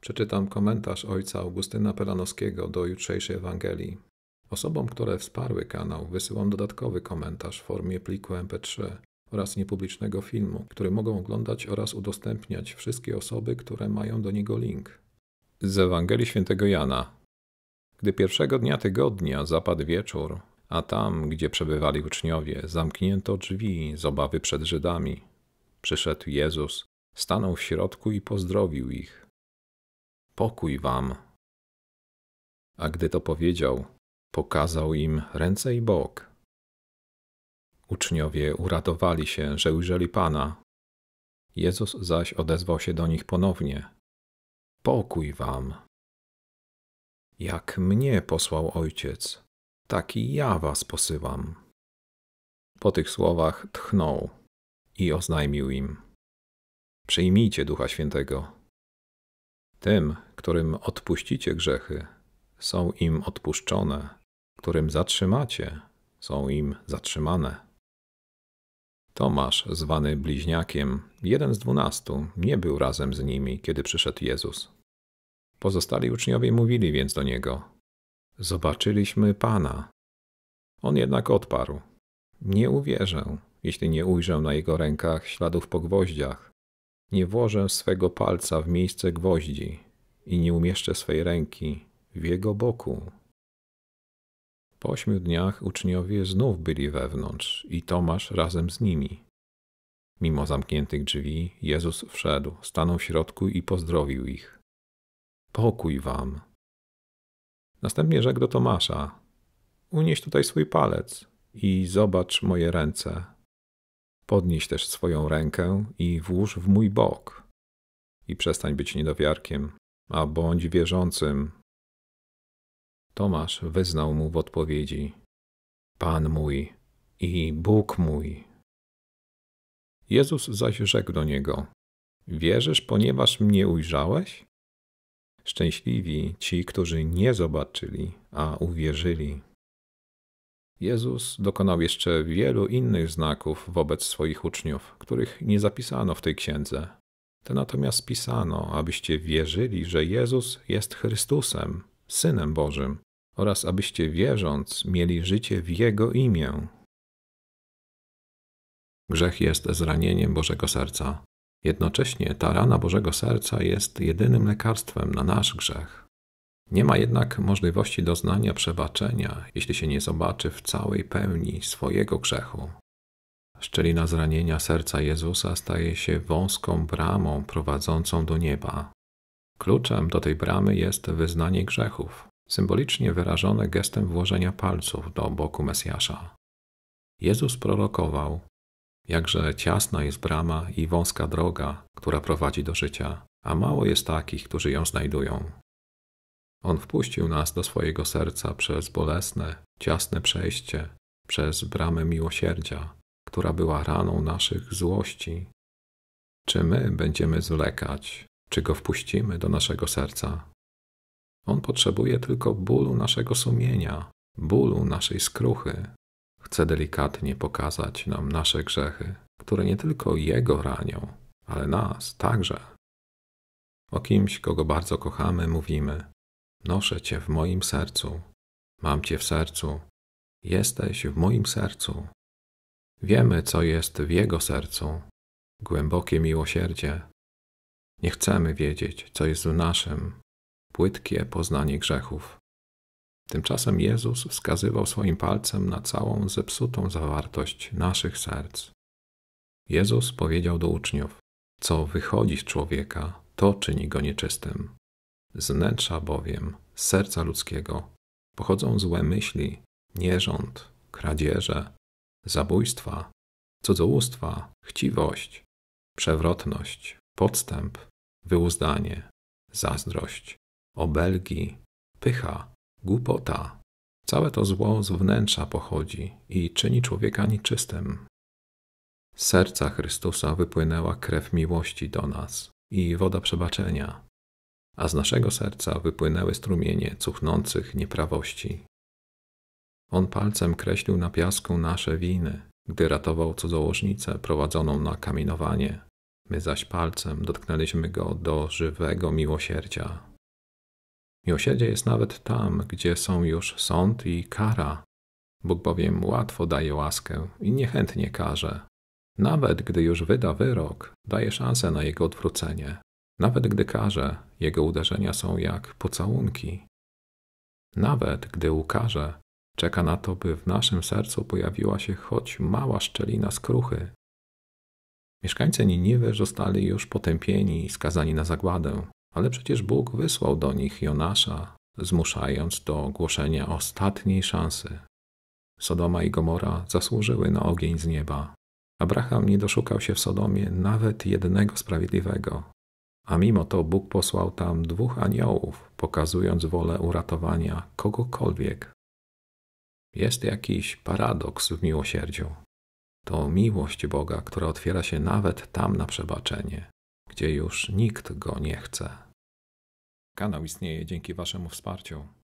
Przeczytam komentarz ojca Augustyna Pelanowskiego do jutrzejszej Ewangelii. Osobom, które wsparły kanał, wysyłam dodatkowy komentarz w formie pliku MP3 oraz niepublicznego filmu, który mogą oglądać oraz udostępniać wszystkie osoby, które mają do niego link. Z Ewangelii Świętego Jana. Gdy pierwszego dnia tygodnia zapadł wieczór, a tam, gdzie przebywali uczniowie, zamknięto drzwi z obawy przed Żydami. Przyszedł Jezus, stanął w środku i pozdrowił ich. Pokój wam. A gdy to powiedział, pokazał im ręce i bok. Uczniowie uradowali się, że ujrzeli Pana. Jezus zaś odezwał się do nich ponownie. Pokój wam. Jak mnie posłał Ojciec, tak i ja was posyłam. Po tych słowach tchnął i oznajmił im: Przyjmijcie Ducha Świętego. Tym, którym odpuścicie grzechy, są im odpuszczone, którym zatrzymacie, są im zatrzymane. Tomasz, zwany bliźniakiem, jeden z dwunastu, nie był razem z nimi, kiedy przyszedł Jezus. Pozostali uczniowie mówili więc do niego: Zobaczyliśmy Pana. On jednak odparł: Nie uwierzę, jeśli nie ujrzę na jego rękach śladów po gwoździach nie włożę swego palca w miejsce gwoździ i nie umieszczę swej ręki w jego boku. Po ośmiu dniach uczniowie znów byli wewnątrz i Tomasz razem z nimi. Mimo zamkniętych drzwi, Jezus wszedł, stanął w środku i pozdrowił ich. Pokój wam. Następnie rzekł do Tomasza: Unieś tutaj swój palec i zobacz moje ręce Podnieś też swoją rękę i włóż w mój bok. I przestań być niedowiarkiem, a bądź wierzącym. Tomasz wyznał mu w odpowiedzi: Pan mój i Bóg mój. Jezus zaś rzekł do niego: Wierzysz, ponieważ mnie ujrzałeś? Szczęśliwi ci, którzy nie zobaczyli, a uwierzyli. Jezus dokonał jeszcze wielu innych znaków wobec swoich uczniów, których nie zapisano w tej księdze. Te natomiast pisano, abyście wierzyli, że Jezus jest Chrystusem, Synem Bożym, oraz abyście wierząc mieli życie w Jego imię. Grzech jest zranieniem Bożego Serca. Jednocześnie ta rana Bożego Serca jest jedynym lekarstwem na nasz grzech. Nie ma jednak możliwości doznania przebaczenia, jeśli się nie zobaczy w całej pełni swojego grzechu. Szczelina zranienia serca Jezusa staje się wąską bramą prowadzącą do nieba. Kluczem do tej bramy jest wyznanie grzechów, symbolicznie wyrażone gestem włożenia palców do boku Mesjasza. Jezus prorokował, jakże ciasna jest brama i wąska droga, która prowadzi do życia, a mało jest takich, którzy ją znajdują. On wpuścił nas do swojego serca przez bolesne, ciasne przejście, przez bramę miłosierdzia, która była raną naszych złości. Czy my będziemy zwlekać, czy go wpuścimy do naszego serca? On potrzebuje tylko bólu naszego sumienia, bólu naszej skruchy. Chce delikatnie pokazać nam nasze grzechy, które nie tylko Jego ranią, ale nas także. O kimś, kogo bardzo kochamy, mówimy: Noszę Cię w moim sercu, mam Cię w sercu, jesteś w moim sercu. Wiemy, co jest w Jego sercu, głębokie miłosierdzie. Nie chcemy wiedzieć, co jest w naszym, płytkie poznanie grzechów. Tymczasem Jezus wskazywał swoim palcem na całą zepsutą zawartość naszych serc. Jezus powiedział do uczniów: Co wychodzi z człowieka, to czyni go nieczystym. Z wnętrza bowiem, z serca ludzkiego, pochodzą złe myśli, nierząd, kradzieże, zabójstwa, cudzołóstwa, chciwość, przewrotność, podstęp, wyuzdanie, zazdrość, obelgi, pycha, głupota. Całe to zło z wnętrza pochodzi i czyni człowieka nieczystym. Z serca Chrystusa wypłynęła krew miłości do nas i woda przebaczenia, a z naszego serca wypłynęły strumienie cuchnących nieprawości. On palcem kreślił na piasku nasze winy, gdy ratował cudzołożnicę prowadzoną na kamienowanie. My zaś palcem dotknęliśmy go do żywego miłosierdzia. Miłosierdzie jest nawet tam, gdzie są już sąd i kara. Bóg bowiem łatwo daje łaskę i niechętnie karze. Nawet gdy już wyda wyrok, daje szansę na jego odwrócenie. Nawet gdy karze, jego uderzenia są jak pocałunki. Nawet gdy ukarze, czeka na to, by w naszym sercu pojawiła się choć mała szczelina skruchy. Mieszkańcy Niniwy zostali już potępieni i skazani na zagładę, ale przecież Bóg wysłał do nich Jonasza, zmuszając do głoszenia ostatniej szansy. Sodoma i Gomora zasłużyły na ogień z nieba. Abraham nie doszukał się w Sodomie nawet jednego sprawiedliwego, a mimo to Bóg posłał tam dwóch aniołów, pokazując wolę uratowania kogokolwiek. Jest jakiś paradoks w miłosierdziu. To miłość Boga, która otwiera się nawet tam na przebaczenie, gdzie już nikt go nie chce. Kanał istnieje dzięki Waszemu wsparciu.